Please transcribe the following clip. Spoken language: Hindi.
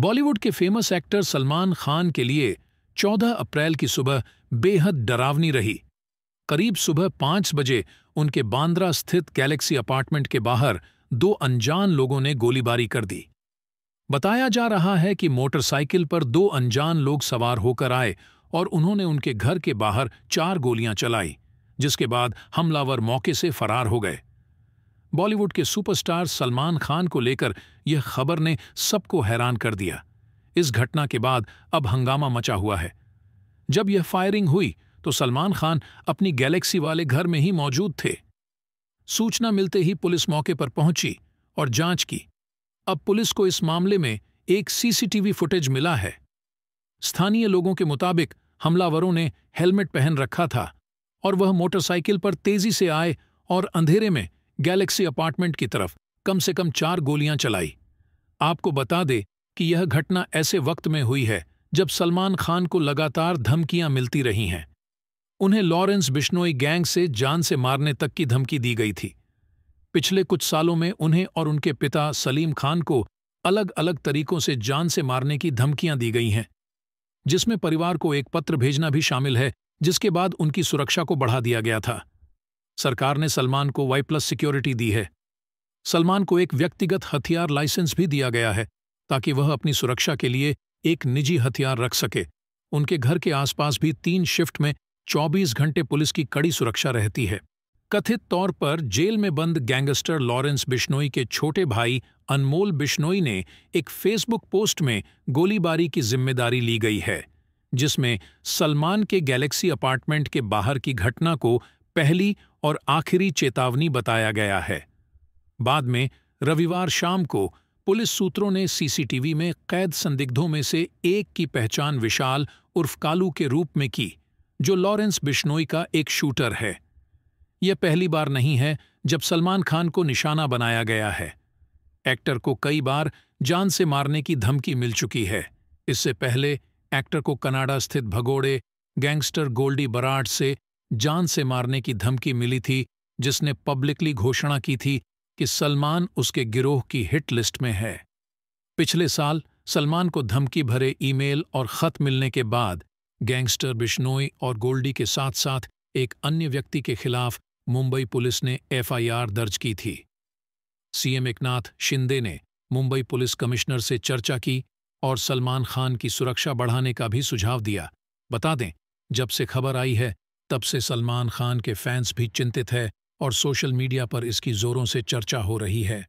बॉलीवुड के फेमस एक्टर सलमान खान के लिए 14 अप्रैल की सुबह बेहद डरावनी रही करीब सुबह पांच बजे उनके बांद्रा स्थित गैलेक्सी अपार्टमेंट के बाहर दो अनजान लोगों ने गोलीबारी कर दी बताया जा रहा है कि मोटरसाइकिल पर दो अनजान लोग सवार होकर आए और उन्होंने उनके घर के बाहर चार गोलियां चलाई जिसके बाद हमलावर मौके से फरार हो गए बॉलीवुड के सुपरस्टार सलमान खान को लेकर यह खबर ने सबको हैरान कर दिया इस घटना के बाद अब हंगामा मचा हुआ है जब यह फायरिंग हुई तो सलमान खान अपनी गैलेक्सी वाले घर में ही मौजूद थे सूचना मिलते ही पुलिस मौके पर पहुंची और जांच की अब पुलिस को इस मामले में एक सीसीटीवी फुटेज मिला है स्थानीय लोगों के मुताबिक हमलावरों ने हेलमेट पहन रखा था और वह मोटरसाइकिल पर तेजी से आए और अंधेरे में गैलेक्सी अपार्टमेंट की तरफ कम से कम चार गोलियां चलाई आपको बता दे कि यह घटना ऐसे वक्त में हुई है जब सलमान खान को लगातार धमकियां मिलती रही हैं उन्हें लॉरेंस बिश्नोई गैंग से जान से मारने तक की धमकी दी गई थी पिछले कुछ सालों में उन्हें और उनके पिता सलीम खान को अलग अलग तरीकों से जान से मारने की धमकियां दी गई हैं जिसमें परिवार को एक पत्र भेजना भी शामिल है जिसके बाद उनकी सुरक्षा को बढ़ा दिया गया था सरकार ने सलमान को वाई प्लस सिक्योरिटी दी है सलमान को एक व्यक्तिगत हथियार लाइसेंस भी दिया गया है ताकि वह अपनी सुरक्षा के लिए एक निजी हथियार रख सके उनके घर के आसपास भी तीन शिफ्ट में 24 घंटे पुलिस की कड़ी सुरक्षा रहती है कथित तौर पर जेल में बंद गैंगस्टर लॉरेंस बिश्नोई के छोटे भाई अनमोल बिश्नोई ने एक फेसबुक पोस्ट में गोलीबारी की जिम्मेदारी ली गई है जिसमें सलमान के गैलेक्सी अपार्टमेंट के बाहर की घटना को पहली और आखिरी चेतावनी बताया गया है बाद में रविवार शाम को पुलिस सूत्रों ने सीसीटीवी में कैद संदिग्धों में से एक की पहचान विशाल उर्फ कालू के रूप में की जो लॉरेंस बिश्नोई का एक शूटर है यह पहली बार नहीं है जब सलमान खान को निशाना बनाया गया है एक्टर को कई बार जान से मारने की धमकी मिल चुकी है इससे पहले एक्टर को कनाडा स्थित भगोड़े गैंगस्टर गोल्डी बराड से जान से मारने की धमकी मिली थी जिसने पब्लिकली घोषणा की थी कि सलमान उसके गिरोह की हिट लिस्ट में है पिछले साल सलमान को धमकी भरे ईमेल और खत मिलने के बाद गैंगस्टर बिश्नोई और गोल्डी के साथ साथ एक अन्य व्यक्ति के खिलाफ मुंबई पुलिस ने एफआईआर दर्ज की थी सीएम एकनाथ शिंदे ने मुंबई पुलिस कमिश्नर से चर्चा की और सलमान खान की सुरक्षा बढ़ाने का भी सुझाव दिया बता दें जब से खबर आई है तब से सलमान खान के फैंस भी चिंतित है और सोशल मीडिया पर इसकी जोरों से चर्चा हो रही है